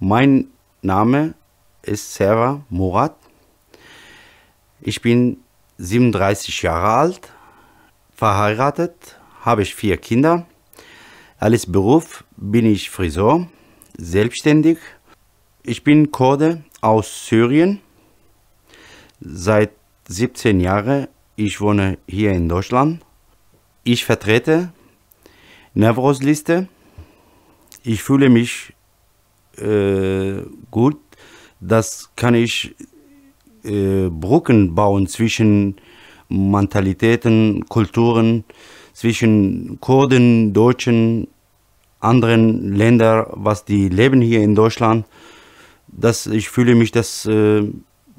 Mein Name ist Serra Murat. Ich bin 37 Jahre alt, verheiratet, habe ich vier Kinder. Als Beruf bin ich Friseur, selbstständig. Ich bin Kurde aus Syrien. Seit 17 Jahren ich wohne hier in Deutschland. Ich vertrete Nervosliste. Ich fühle mich äh, gut. Das kann ich äh, Brücken bauen zwischen Mentalitäten, Kulturen, zwischen Kurden, Deutschen, anderen Ländern, was die leben hier in Deutschland. Das, ich fühle mich das äh,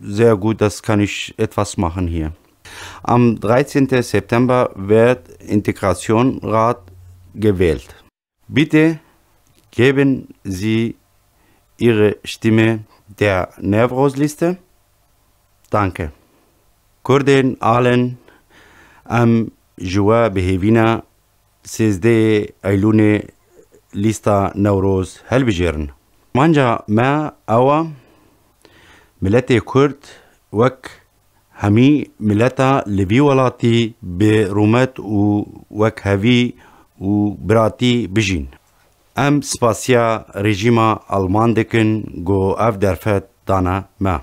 sehr gut, das kann ich etwas machen hier. Am 13. September wird Integrationrat gewählt. Bitte geben Sie Ihre Stimme der Nervosliste. Danke. كردن آلن أم جوا بهيفينا سيزدي أيلوني ليستا نوروز هل بجيرن مانجا ما أوا ملتي كرد وك همي ملتا لبي ولاتي برومات و وك هفي و براتي بجين ام سپاسیا رژیما آلمان دکن گو اف درفت دانا ما